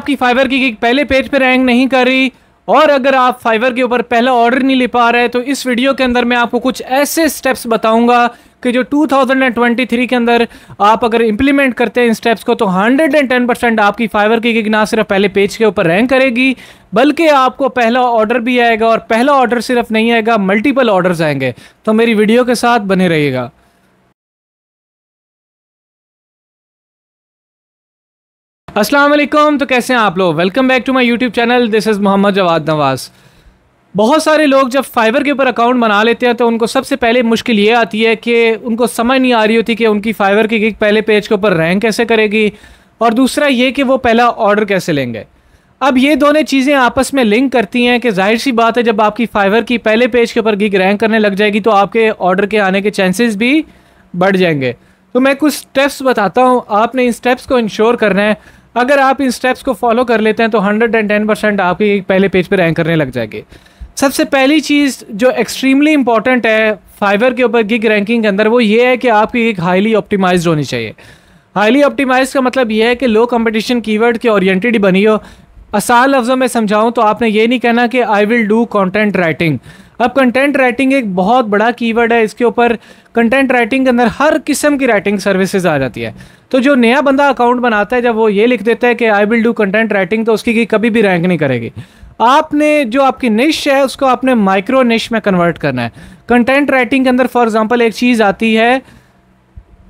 आपकी फाइवर की गिग पहले पेज पे रैंक नहीं कर रही और अगर आप फाइवर के ऊपर पहला ऑर्डर नहीं ले पा रहे तो इस वीडियो के अंदर मैं आपको कुछ ऐसे स्टेप्स बताऊंगा कि जो 2023 के अंदर आप अगर इंप्लीमेंट करते हैं इन स्टेप्स को तो 110 परसेंट आपकी फाइवर की गिग ना सिर्फ पहले पेज के ऊपर रैंक करेगी बल्कि आपको पहला ऑर्डर भी आएगा और पहला ऑर्डर सिर्फ नहीं आएगा मल्टीपल ऑर्डर आएंगे तो मेरी वीडियो के साथ बने रहिएगा असलम तो कैसे हैं आप लोग welcome back to my YouTube channel this is Mohammad Jawad Nawaz बहुत सारे लोग जब फाइबर के ऊपर अकाउंट बना लेते हैं तो उनको सबसे पहले मुश्किल ये आती है कि उनको समझ नहीं आ रही होती कि उनकी फ़ाइबर की गिग पहले पेज के ऊपर रैंक कैसे करेगी और दूसरा ये कि वो पहला ऑर्डर कैसे लेंगे अब ये दोनों चीज़ें आपस में लिंक करती हैं कि जाहिर सी बात है जब आपकी फ़ाइबर की पहले पेज के ऊपर गिग रैंक करने लग जाएगी तो आपके ऑर्डर के आने के चांसेस भी बढ़ जाएंगे तो मैं कुछ स्टेप्स बताता हूँ आपने इन स्टेप्स को इंश्योर करना है अगर आप इन स्टेप्स को फॉलो कर लेते हैं तो हंड्रेड एंड टेन परसेंट आपके पहले पेज पर रैंक करने लग जाएंगे सबसे पहली चीज़ जो एक्सट्रीमली इंपॉर्टेंट है फाइवर के ऊपर गिग रैंकिंग के अंदर वो ये है कि आपकी गिग हाईली ऑप्टिमाइज होनी चाहिए हाईली ऑप्टिमाइज का मतलब यह है कि लो कंपटीशन कीवर्ड के ओरिएंटेड बनी हो आसान लफ्ज़ों में समझाऊं तो आपने ये नहीं कहना कि I will do content writing अब कंटेंट राइटिंग एक बहुत बड़ा कीवर्ड है इसके ऊपर कंटेंट राइटिंग के अंदर हर किस्म की राइटिंग सर्विसेज आ जाती है तो जो नया बंदा अकाउंट बनाता है जब वो ये लिख देता है कि I will do content writing तो उसकी कभी भी रैंक नहीं करेगी आपने जो आपकी निश है उसको आपने माइक्रो निश में कन्वर्ट करना है कंटेंट राइटिंग के अंदर फॉर एग्जाम्पल एक चीज़ आती है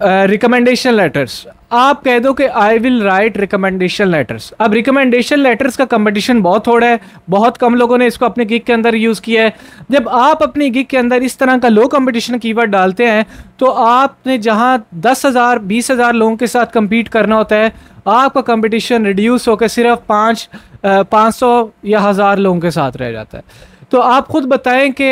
रिकमेंडेशन uh, लेटर्स आप कह दो कि I will write recommendation letters अब रिकमेंडेशन लेटर्स का कंपटीशन बहुत थोड़ा है बहुत कम लोगों ने इसको अपने गिग के अंदर यूज़ किया है जब आप अपने गिग के अंदर इस तरह का लो कंपटीशन कीवर्ड डालते हैं तो आपने जहाँ दस हज़ार बीस हज़ार लोगों के साथ कम्पीट करना होता है आपका कंपटीशन रिड्यूस होकर सिर्फ पाँच uh, पाँच सौ या हज़ार लोगों के साथ रह जाता है तो आप खुद बताएं कि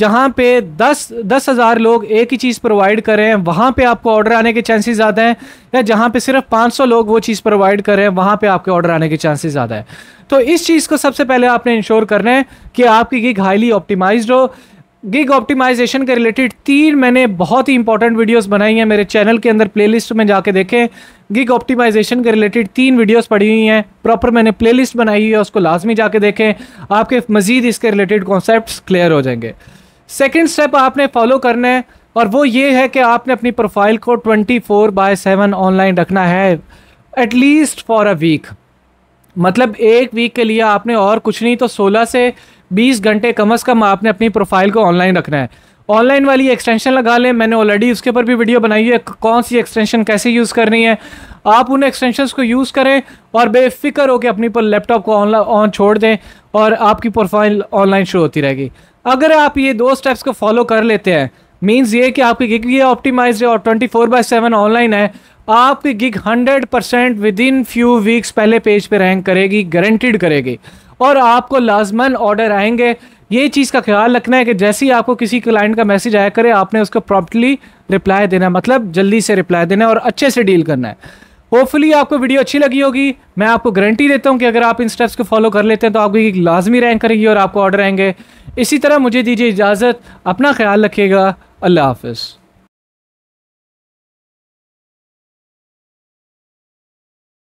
जहां पे दस दस हज़ार लोग एक ही चीज़ प्रोवाइड कर रहे हैं वहां पे आपको ऑर्डर आने के चांसेस ज़्यादा हैं या जहां पे सिर्फ 500 लोग वो चीज़ प्रोवाइड कर रहे हैं वहां पे आपके ऑर्डर आने के चांसेस ज़्यादा है तो इस चीज़ को सबसे पहले आपने इंश्योर करना है कि आपकी गिग हाईली ऑप्टिमाइज हो गिग ऑप्टिमाइजेशन के रिलेटेड तीन मैंने बहुत ही इंपॉर्टेंट वीडियोस बनाई हैं मेरे चैनल के अंदर प्लेलिस्ट में जाके देखें गिग ऑप्टिमाइजेशन के रिलेटेड तीन वीडियोस पड़ी हुई हैं प्रॉपर मैंने प्लेलिस्ट बनाई है उसको लाजमी जाके देखें आपके मज़ीद इसके रिलेटेड कॉन्सेप्ट क्लियर हो जाएंगे सेकेंड स्टेप आपने फॉलो करना है और वो ये है कि आपने अपनी प्रोफाइल को twenty four by seven online रखना है एटलीस्ट फॉर अ वीक मतलब एक वीक के लिए आपने और कुछ नहीं तो सोलह से बीस घंटे कम अज़ कम आपने अपनी प्रोफाइल को ऑनलाइन रखना है ऑनलाइन वाली एक्सटेंशन लगा लें मैंने ऑलरेडी उसके ऊपर भी वीडियो बनाई है कौन सी एक्सटेंशन कैसे यूज़ करनी है आप उन एक्सटेंशंस को यूज़ करें और बेफिक्र होकर अपनी पर लैपटॉप को ऑन छोड़ दें और आपकी प्रोफाइल ऑनलाइन शुरू होती रहेगी अगर आप ये दो स्टेप्स को फॉलो कर लेते हैं मीन्स ये कि आपकी गिग ये ऑप्टिमाइज है और twenty four by seven online है आपकी gig hundred percent within few weeks पहले पेज पे रैंक करेगी गारंटीड करेगी और आपको लाजमन ऑर्डर आएंगे ये चीज़ का ख्याल रखना है कि जैसे ही आपको किसी क्लाइंट का मैसेज आया करे आपने उसको प्रॉम्प्टली रिप्लाई देना मतलब जल्दी से रिप्लाई देना है और अच्छे से डील करना है होपफुली आपको वीडियो अच्छी लगी होगी मैं आपको गारंटी देता हूँ कि अगर आप इन स्टेप्स को फॉलो कर लेते हैं तो आपकी लाजमी रैंक करेगी और आपको ऑर्डर आएंगे इसी तरह मुझे दीजिए इजाज़त अपना ख्याल रखिएगा अल्लाह हाफिज़